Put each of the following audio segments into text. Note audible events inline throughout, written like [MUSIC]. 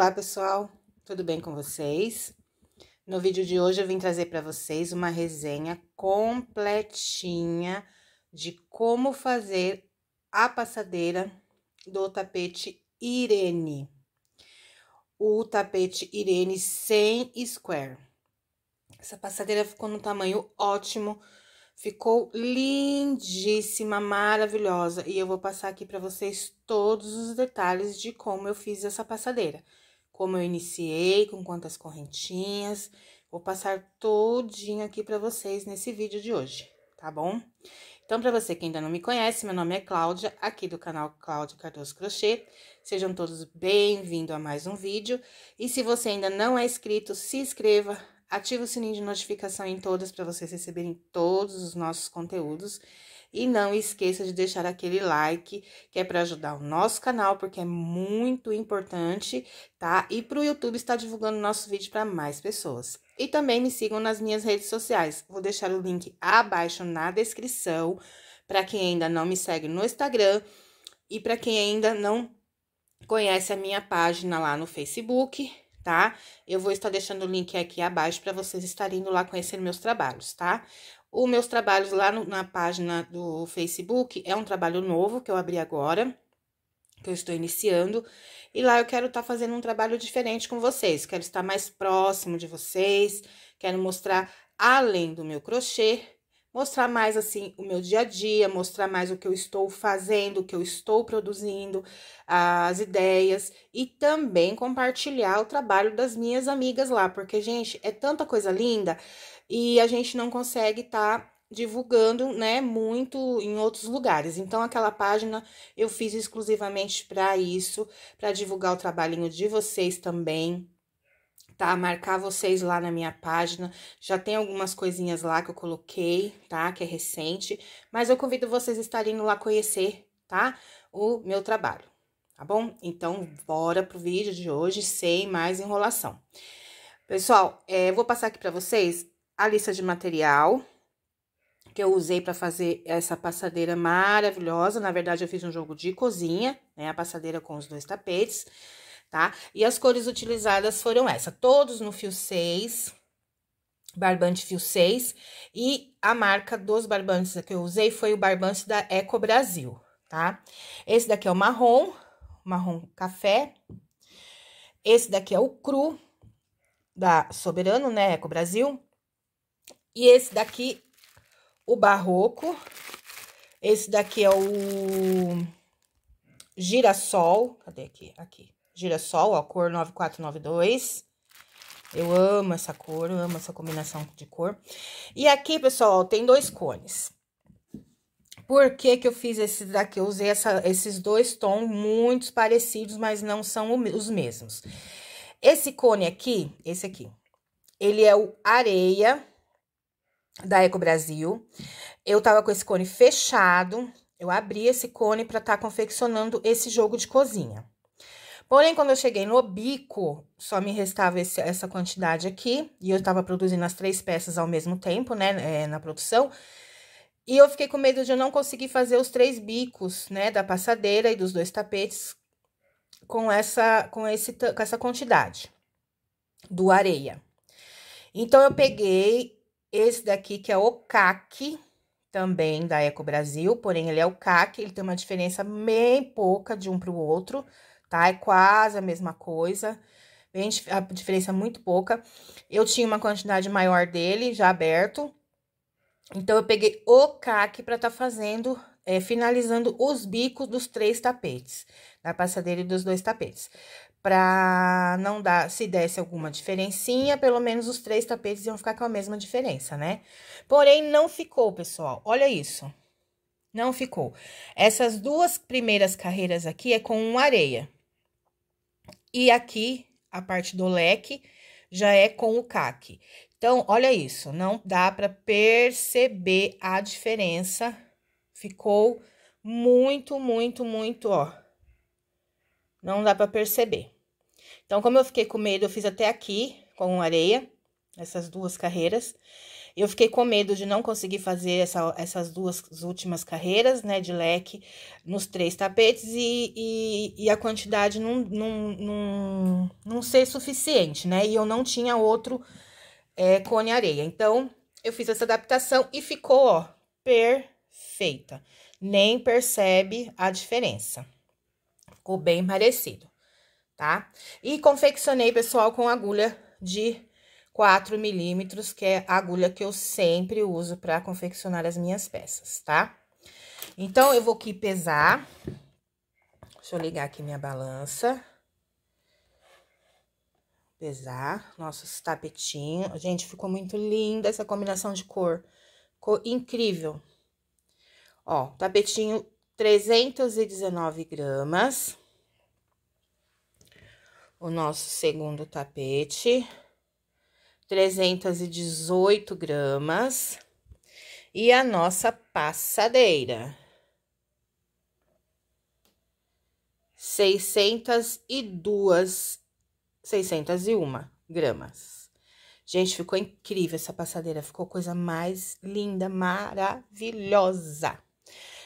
Olá, pessoal. Tudo bem com vocês? No vídeo de hoje eu vim trazer para vocês uma resenha completinha de como fazer a passadeira do tapete Irene. O tapete Irene sem square. Essa passadeira ficou no tamanho ótimo, ficou lindíssima, maravilhosa, e eu vou passar aqui para vocês todos os detalhes de como eu fiz essa passadeira como eu iniciei, com quantas correntinhas. Vou passar todinho aqui para vocês nesse vídeo de hoje, tá bom? Então, para você que ainda não me conhece, meu nome é Cláudia, aqui do canal Cláudia Cardoso Crochê. Sejam todos bem-vindos a mais um vídeo. E se você ainda não é inscrito, se inscreva, Ative o sininho de notificação em todas para vocês receberem todos os nossos conteúdos. E não esqueça de deixar aquele like, que é para ajudar o nosso canal, porque é muito importante, tá? E para o YouTube estar divulgando nosso vídeo para mais pessoas. E também me sigam nas minhas redes sociais. Vou deixar o link abaixo na descrição para quem ainda não me segue no Instagram e para quem ainda não conhece a minha página lá no Facebook tá? Eu vou estar deixando o link aqui abaixo para vocês estarem indo lá conhecer meus trabalhos, tá? Os meus trabalhos lá no, na página do Facebook é um trabalho novo que eu abri agora, que eu estou iniciando, e lá eu quero estar tá fazendo um trabalho diferente com vocês, quero estar mais próximo de vocês, quero mostrar além do meu crochê, mostrar mais assim o meu dia a dia, mostrar mais o que eu estou fazendo, o que eu estou produzindo, as ideias e também compartilhar o trabalho das minhas amigas lá, porque gente, é tanta coisa linda e a gente não consegue estar tá divulgando, né, muito em outros lugares. Então aquela página eu fiz exclusivamente para isso, para divulgar o trabalhinho de vocês também tá? Marcar vocês lá na minha página. Já tem algumas coisinhas lá que eu coloquei, tá? Que é recente. Mas eu convido vocês a estarem lá conhecer, tá? O meu trabalho, tá bom? Então, bora pro vídeo de hoje sem mais enrolação. Pessoal, é, eu vou passar aqui para vocês a lista de material que eu usei para fazer essa passadeira maravilhosa. Na verdade, eu fiz um jogo de cozinha, né? A passadeira com os dois tapetes tá? E as cores utilizadas foram essa, todos no fio 6, barbante fio 6, e a marca dos barbantes que eu usei foi o barbante da Eco Brasil, tá? Esse daqui é o marrom, marrom café. Esse daqui é o cru da Soberano, né, Eco Brasil. E esse daqui o barroco. Esse daqui é o girassol. Cadê aqui? Aqui girassol, a cor 9492. Eu amo essa cor, eu amo essa combinação de cor. E aqui, pessoal, tem dois cones. Por que que eu fiz esse daqui? Eu usei essa, esses dois tons muito parecidos, mas não são os mesmos. Esse cone aqui, esse aqui, ele é o areia da Eco Brasil. Eu tava com esse cone fechado, eu abri esse cone para estar tá confeccionando esse jogo de cozinha. Porém, quando eu cheguei no bico, só me restava esse, essa quantidade aqui, e eu estava produzindo as três peças ao mesmo tempo, né, é, na produção. E eu fiquei com medo de eu não conseguir fazer os três bicos, né, da passadeira e dos dois tapetes com essa, com esse, com essa quantidade do areia. Então, eu peguei esse daqui, que é o caque também da Eco Brasil, porém ele é o caque, ele tem uma diferença bem pouca de um para o outro, tá? É quase a mesma coisa, bem, a diferença é muito pouca. Eu tinha uma quantidade maior dele já aberto, então eu peguei o caque para tá fazendo, é, finalizando os bicos dos três tapetes, da passadeira e dos dois tapetes. Pra não dar, se desse alguma diferencinha, pelo menos os três tapetes iam ficar com a mesma diferença, né? Porém, não ficou, pessoal. Olha isso. Não ficou. Essas duas primeiras carreiras aqui é com areia. E aqui a parte do leque já é com o caque. Então, olha isso, não dá para perceber a diferença. Ficou muito, muito, muito, ó. Não dá para perceber. Então, como eu fiquei com medo, eu fiz até aqui com areia, essas duas carreiras. Eu fiquei com medo de não conseguir fazer essa, essas duas últimas carreiras, né, de leque, nos três tapetes, e, e, e a quantidade não, não, não, não ser suficiente, né? E eu não tinha outro é, cone areia. Então, eu fiz essa adaptação e ficou, ó, perfeita. Nem percebe a diferença. Ficou bem parecido, tá? E confeccionei, pessoal, com agulha de 4 milímetros, que é a agulha que eu sempre uso para confeccionar as minhas peças, tá? Então, eu vou aqui pesar. Deixa eu ligar aqui minha balança. Pesar nossos tapetinhos. Gente, ficou muito linda essa combinação de cor. Ficou incrível. Ó, tapetinho 319 gramas. O nosso segundo tapete. 318 gramas. E a nossa passadeira. 602, 601 gramas. Gente, ficou incrível essa passadeira. Ficou coisa mais linda, maravilhosa.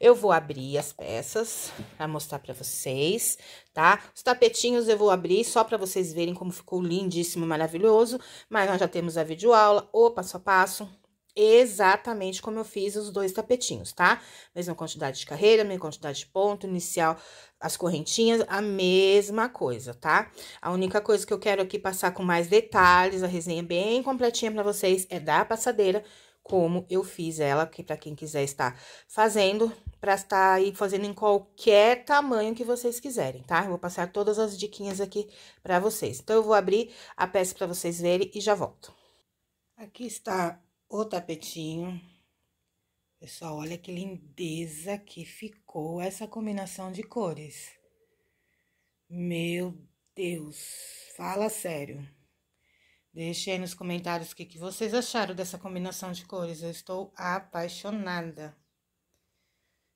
Eu vou abrir as peças para mostrar para vocês, tá? Os tapetinhos eu vou abrir só para vocês verem como ficou lindíssimo, maravilhoso. Mas nós já temos a videoaula, o passo a passo, exatamente como eu fiz os dois tapetinhos, tá? Mesma quantidade de carreira, mesma quantidade de ponto, inicial, as correntinhas, a mesma coisa, tá? A única coisa que eu quero aqui passar com mais detalhes, a resenha bem completinha para vocês, é da passadeira, como eu fiz ela, que para quem quiser estar fazendo, para estar aí fazendo em qualquer tamanho que vocês quiserem, tá? Eu vou passar todas as diquinhas aqui para vocês. Então, eu vou abrir a peça para vocês verem e já volto. Aqui está o tapetinho. Pessoal, olha que lindeza que ficou essa combinação de cores. Meu Deus, fala sério. Deixe aí nos comentários o que, que vocês acharam dessa combinação de cores. Eu estou apaixonada.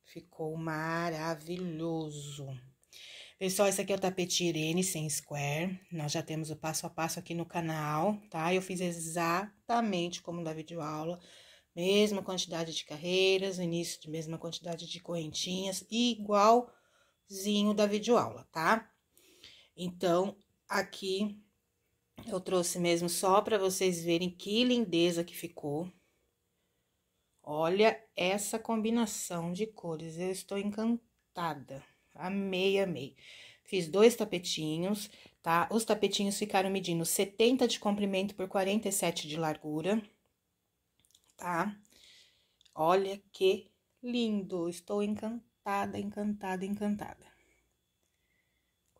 Ficou maravilhoso. Pessoal, esse aqui é o tapete Irene sem square. Nós já temos o passo a passo aqui no canal, tá? Eu fiz exatamente como na videoaula. Mesma quantidade de carreiras, início de mesma quantidade de correntinhas, igualzinho da videoaula, tá? Então, aqui eu trouxe mesmo só para vocês verem que lindeza que ficou. Olha essa combinação de cores, eu estou encantada. Amei, amei. Fiz dois tapetinhos, tá? Os tapetinhos ficaram medindo 70 de comprimento por 47 de largura, tá? Olha que lindo, estou encantada, encantada, encantada.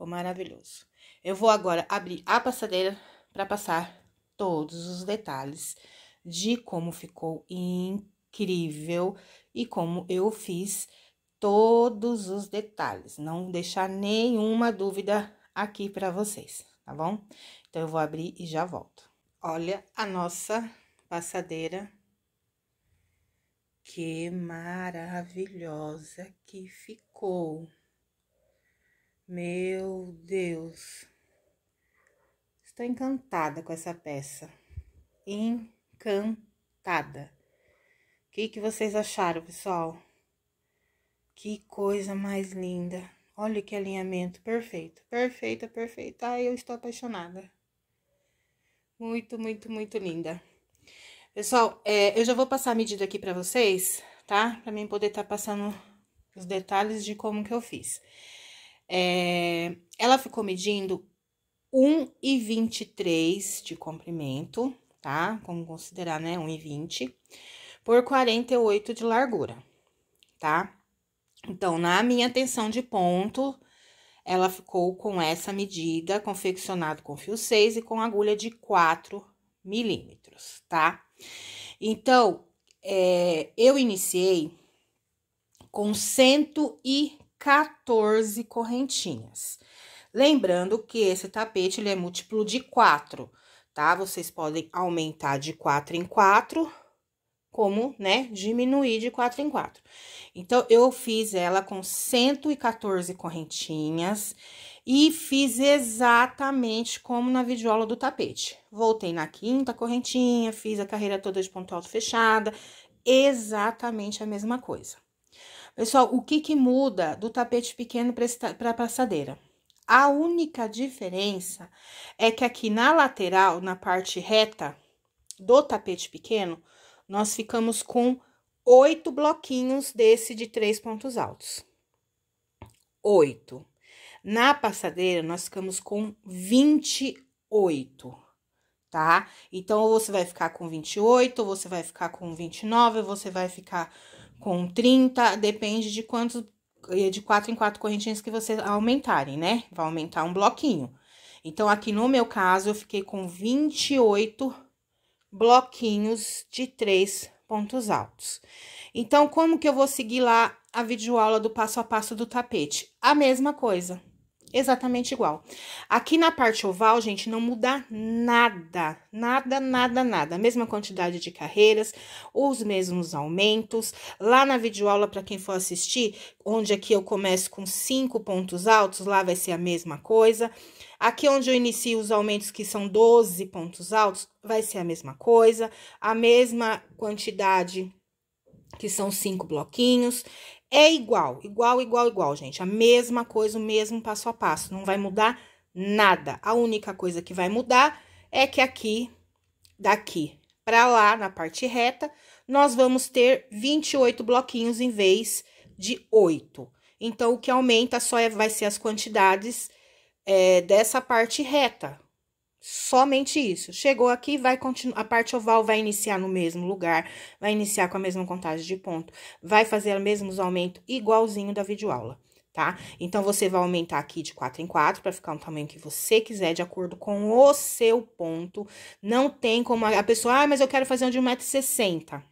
Ficou maravilhoso. Eu vou agora abrir a passadeira para passar todos os detalhes de como ficou incrível e como eu fiz todos os detalhes, não deixar nenhuma dúvida aqui para vocês, tá bom? Então eu vou abrir e já volto. Olha a nossa passadeira. Que maravilhosa que ficou! Meu Deus. Estou encantada com essa peça. Encantada. O que, que vocês acharam, pessoal? Que coisa mais linda. Olha que alinhamento perfeito. Perfeita, perfeita. Ai, eu estou apaixonada. Muito, muito, muito linda. Pessoal, é, eu já vou passar a medida aqui para vocês, tá? Para mim poder estar tá passando os detalhes de como que eu fiz. É, ela ficou medindo 1,23 de comprimento, tá? Vamos considerar, né? 1,20 por 48 de largura, tá? Então, na minha tensão de ponto, ela ficou com essa medida, confeccionado com fio 6 e com agulha de 4 milímetros, tá? Então, é, eu iniciei com 113 14 correntinhas. Lembrando que esse tapete ele é múltiplo de 4, tá? Vocês podem aumentar de 4 em 4, como, né, diminuir de 4 em 4. Então, eu fiz ela com 114 correntinhas e fiz exatamente como na videoaula do tapete. Voltei na quinta correntinha, fiz a carreira toda de ponto alto fechada, exatamente a mesma coisa. Pessoal, o que, que muda do tapete pequeno para a passadeira? A única diferença é que aqui na lateral, na parte reta do tapete pequeno, nós ficamos com oito bloquinhos desse de três pontos altos. Oito. Na passadeira, nós ficamos com 28, tá? Então, ou você vai ficar com 28, ou você vai ficar com 29, ou você vai ficar com 30, depende de quantos eh, de quatro em quatro correntinhas que vocês aumentarem, né? Vai aumentar um bloquinho. Então, aqui no meu caso, eu fiquei com 28 bloquinhos de três pontos altos. Então, como que eu vou seguir lá a videoaula do passo a passo do tapete? A mesma coisa exatamente igual. Aqui na parte oval, gente, não muda nada, nada, nada, nada. A mesma quantidade de carreiras, os mesmos aumentos. Lá na videoaula, para quem for assistir, onde aqui eu começo com cinco pontos altos, lá vai ser a mesma coisa. Aqui onde eu inicio os aumentos, que são 12 pontos altos, vai ser a mesma coisa, a mesma quantidade que são cinco bloquinhos. É igual, igual, igual, igual, gente. A mesma coisa, o mesmo passo a passo. Não vai mudar nada. A única coisa que vai mudar é que aqui, daqui para lá, na parte reta, nós vamos ter 28 bloquinhos em vez de 8. Então, o que aumenta só é, vai ser as quantidades é, dessa parte reta, Somente isso. Chegou aqui, vai continuar. A parte oval vai iniciar no mesmo lugar, vai iniciar com a mesma contagem de ponto, vai fazer o mesmo aumento igualzinho da videoaula, tá? Então, você vai aumentar aqui de 4 em 4 para ficar um tamanho que você quiser, de acordo com o seu ponto. Não tem como a pessoa, ah, mas eu quero fazer um de 1,60m.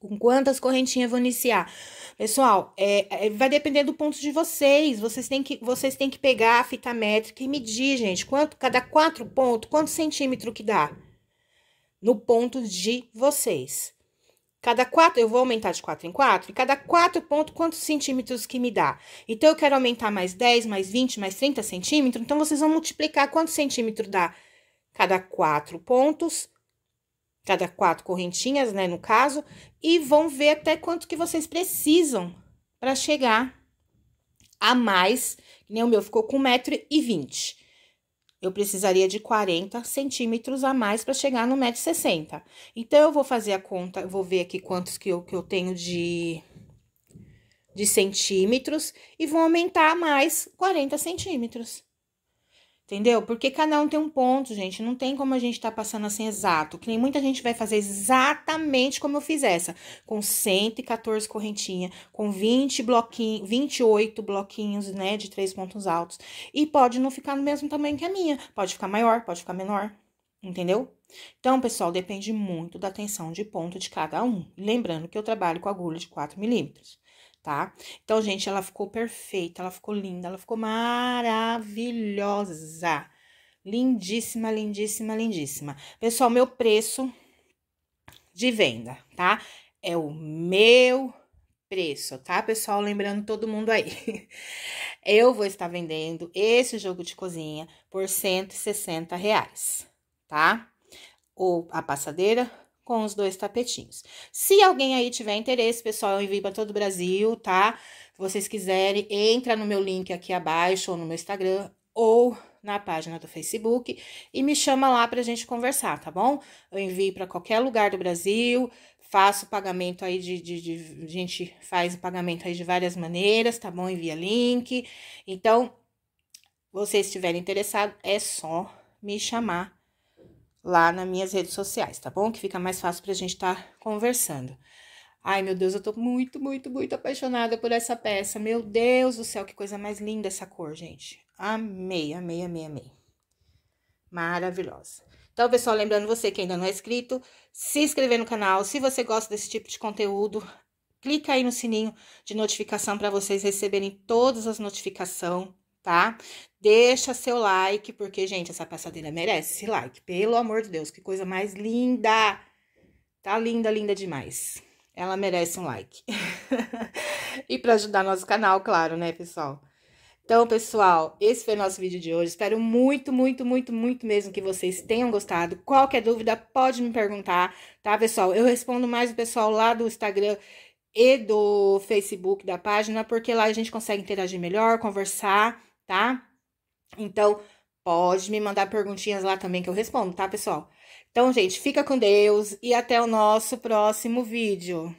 Com quantas correntinhas eu vou iniciar? Pessoal, é, é, vai depender do ponto de vocês. Vocês têm, que, vocês têm que pegar a fita métrica e medir, gente. Quanto, cada quatro pontos, quanto centímetro que dá? No ponto de vocês. Cada quatro, eu vou aumentar de quatro em quatro. E cada quatro pontos, quantos centímetros que me dá? Então, eu quero aumentar mais 10, mais 20, mais 30 centímetros. Então, vocês vão multiplicar quantos centímetro dá cada quatro pontos cada quatro correntinhas, né, no caso, e vão ver até quanto que vocês precisam para chegar a mais, nem o meu ficou com 1,20m. Eu precisaria de 40 centímetros a mais para chegar no 1,60m. Então, eu vou fazer a conta, vou ver aqui quantos que eu, que eu tenho de, de centímetros e vou aumentar mais 40 centímetros. Entendeu? Porque cada um tem um ponto, gente. Não tem como a gente estar tá passando assim exato. Que nem muita gente vai fazer exatamente como eu fiz essa. Com 114 correntinhas, com 20 bloquinhos, 28 bloquinhos, né? De três pontos altos. E pode não ficar no mesmo tamanho que a minha. Pode ficar maior, pode ficar menor. Entendeu? Então, pessoal, depende muito da tensão de ponto de cada um. Lembrando que eu trabalho com agulha de 4 milímetros tá? Então, gente, ela ficou perfeita, ela ficou linda, ela ficou maravilhosa. Lindíssima, lindíssima, lindíssima. Pessoal, meu preço de venda, tá? É o meu preço, tá, pessoal? Lembrando todo mundo aí. [LAUGHS] Eu vou estar vendendo esse jogo de cozinha por 160 reais, tá? Ou a passadeira com os dois tapetinhos. Se alguém aí tiver interesse, pessoal, eu envio para todo o Brasil, tá? Se vocês quiserem, entra no meu link aqui abaixo ou no meu Instagram ou na página do Facebook e me chama lá para a gente conversar, tá bom? Eu envio para qualquer lugar do Brasil, faço o pagamento aí de, de, de, A gente faz o pagamento aí de várias maneiras, tá bom? Envia link. Então, vocês estiverem interessados, é só me chamar lá nas minhas redes sociais, tá bom? Que fica mais fácil pra gente estar tá conversando. Ai, meu Deus, eu tô muito, muito, muito apaixonada por essa peça. Meu Deus do céu, que coisa mais linda essa cor, gente. Amei, amei, amei, amei. Maravilhosa. Então, pessoal, lembrando você que ainda não é inscrito, se inscrever no canal. Se você gosta desse tipo de conteúdo, clica aí no sininho de notificação para vocês receberem todas as notificações tá? Deixa seu like, porque, gente, essa passadeira merece esse like. Pelo amor de Deus, que coisa mais linda! Tá linda, linda demais. Ela merece um like. [LAUGHS] e para ajudar nosso canal, claro, né, pessoal? Então, pessoal, esse foi o nosso vídeo de hoje. Espero muito, muito, muito, muito mesmo que vocês tenham gostado. Qualquer dúvida, pode me perguntar, tá, pessoal? Eu respondo mais o pessoal lá do Instagram e do Facebook da página, porque lá a gente consegue interagir melhor, conversar tá? Então, pode me mandar perguntinhas lá também que eu respondo, tá, pessoal? Então, gente, fica com Deus e até o nosso próximo vídeo.